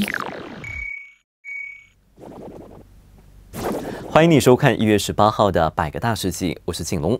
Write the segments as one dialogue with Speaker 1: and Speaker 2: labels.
Speaker 1: Peace. 欢迎你收看一月十八号的《百个大事记》，我是景龙。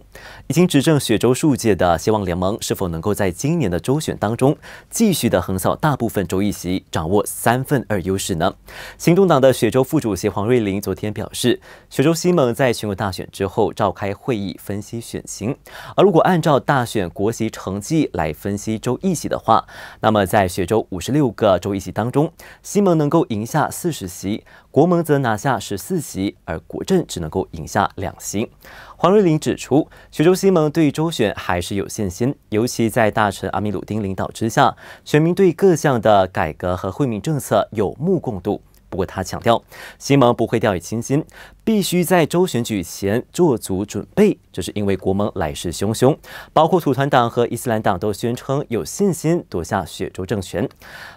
Speaker 1: 已经执政雪州数届的希望联盟是否能够在今年的州选当中继续的横扫大部分州议席，掌握三分二优势呢？行动党的雪州副主席黄瑞麟昨天表示，雪州西盟在全国大选之后召开会议分析选情。而如果按照大选国席成绩来分析州议席的话，那么在雪州五十六个州议席当中，西盟能够赢下四十席，国盟则拿下十四席，而国朕只能够赢下两星。黄瑞林指出，徐州西蒙对周选还是有信心，尤其在大臣阿米鲁丁领导之下，全民对各项的改革和惠民政策有目共睹。不过他强调，新盟不会掉以轻心，必须在州选举前做足准备。这是因为国盟来势汹汹，包括土团党和伊斯兰党都宣称有信心夺下雪州政权。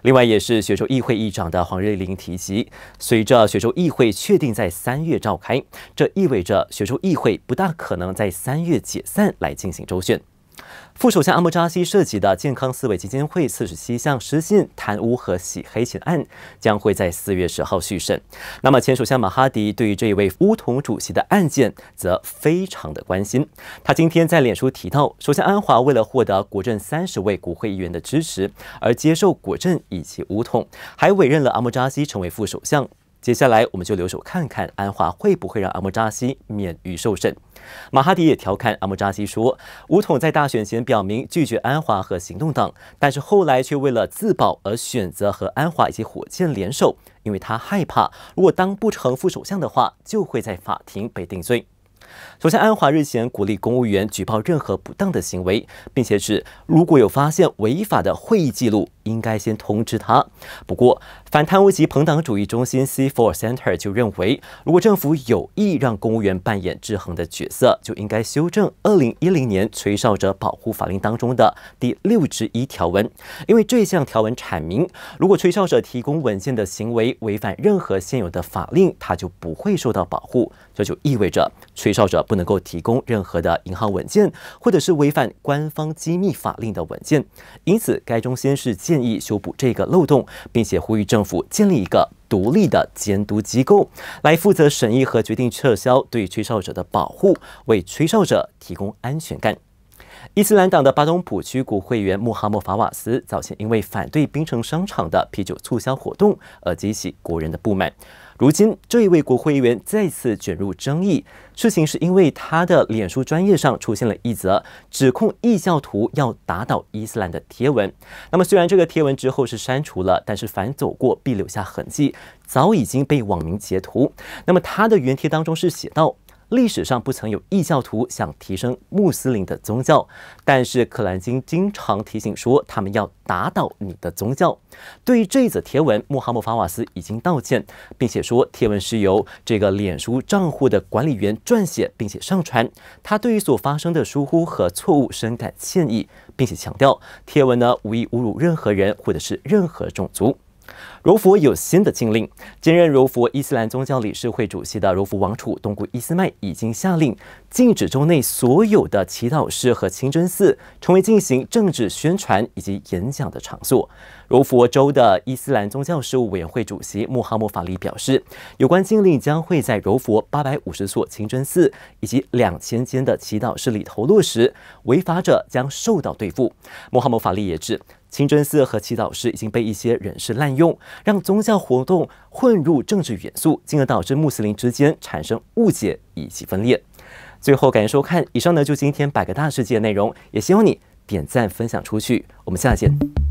Speaker 1: 另外，也是雪州议会议长的黄瑞林提及，随着雪州议会确定在三月召开，这意味着雪州议会不大可能在三月解散来进行周旋。副首相阿莫扎西涉及的健康思维基金会四十七项失信、贪污和洗黑钱案将会在四月十号续审。那么，前首相马哈迪对于这一位巫统主席的案件则非常的关心。他今天在脸书提到，首相安华为了获得国阵三十位国会议员的支持而接受国阵以及巫统，还委任了阿莫扎西成为副首相。接下来，我们就留守看看安华会不会让阿莫扎西免于受审。马哈迪也调侃阿莫扎西说，武统在大选前表明拒绝安华和行动党，但是后来却为了自保而选择和安华以及火箭联手，因为他害怕如果当不成副首相的话，就会在法庭被定罪。首先，安华日前鼓励公务员举报任何不当的行为，并且指如果有发现违法的会议记录，应该先通知他。不过，反贪污及朋党主义中心 （C4 Center） 就认为，如果政府有意让公务员扮演制衡的角色，就应该修正2010年吹哨者保护法令当中的第六之一条文，因为这项条文阐明，如果吹哨者提供文件的行为违反任何现有的法令，他就不会受到保护。这就意味着吹。吹哨者不能够提供任何的银行文件，或者是违反官方机密法令的文件。因此，该中心是建议修补这个漏洞，并且呼吁政府建立一个独立的监督机构，来负责审议和决定撤销对吹哨者的保护，为吹哨者提供安全感。伊斯兰党的巴东普区国会议员穆哈默法瓦斯，早前因为反对槟城商场的啤酒促销活动而激起国人的不满。如今，这一位国会议员再次卷入争议。事情是因为他的脸书专业上出现了一则指控异教徒要打倒伊斯兰的贴文。那么，虽然这个贴文之后是删除了，但是反走过必留下痕迹，早已经被网民截图。那么，他的原帖当中是写到。历史上不曾有异教徒想提升穆斯林的宗教，但是克兰金经常提醒说他们要打倒你的宗教。对于这一则贴文，穆罕默法瓦斯已经道歉，并且说贴文是由这个脸书账户的管理员撰写并且上传，他对于所发生的疏忽和错误深感歉意，并且强调贴文呢无意侮辱任何人或者是任何种族。柔佛有新的禁令。兼任柔佛伊斯兰宗教理事会主席的柔佛王储东姑伊斯麦已经下令，禁止州内所有的祈祷室和清真寺成为进行政治宣传以及演讲的场所。柔佛州的伊斯兰宗教事务委员会主席穆哈默法利表示，有关禁令将会在柔佛850所清真寺以及2000间的祈祷室里头落实，违法者将受到对付。穆哈默法利也指。清真寺和祈祷室已经被一些人士滥用，让宗教活动混入政治元素，进而导致穆斯林之间产生误解以及分裂。最后，感谢收看，以上呢就今天百个大世界的内容，也希望你点赞分享出去。我们下期见。